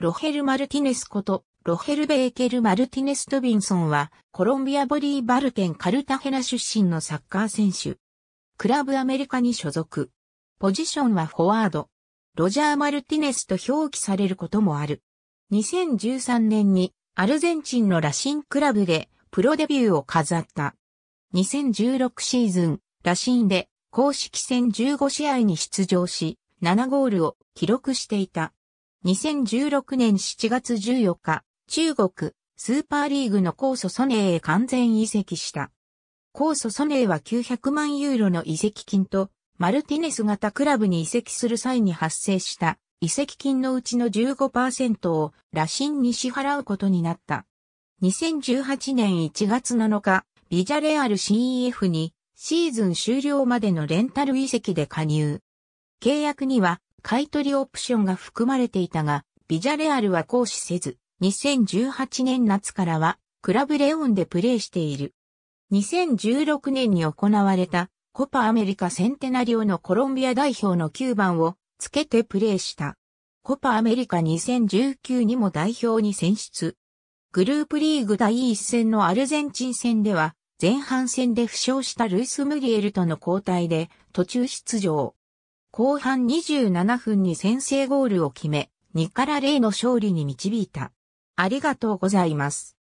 ロヘル・マルティネスこと、ロヘル・ベーケル・マルティネス・トビンソンは、コロンビア・ボリーバル県カルタヘナ出身のサッカー選手。クラブアメリカに所属。ポジションはフォワード。ロジャー・マルティネスと表記されることもある。2013年にアルゼンチンのラシンクラブでプロデビューを飾った。2016シーズン、ラシンで公式戦15試合に出場し、7ゴールを記録していた。2016年7月14日、中国、スーパーリーグの高祖ソネーへ完全移籍した。高祖ソネーは900万ユーロの移籍金と、マルティネス型クラブに移籍する際に発生した移籍金のうちの15%を羅針に支払うことになった。2018年1月7日、ビジャレアル CEF にシーズン終了までのレンタル移籍で加入。契約には買取オプションが含まれていたが、ビジャレアルは行使せず、2018年夏からはクラブレオンでプレーしている。2016年に行われたコパアメリカセンテナリオのコロンビア代表の9番をつけてプレーした。コパアメリカ2019にも代表に選出。グループリーグ第1戦のアルゼンチン戦では、前半戦で負傷したルイス・ムリエルとの交代で途中出場。後半27分に先制ゴールを決め、2から0の勝利に導いた。ありがとうございます。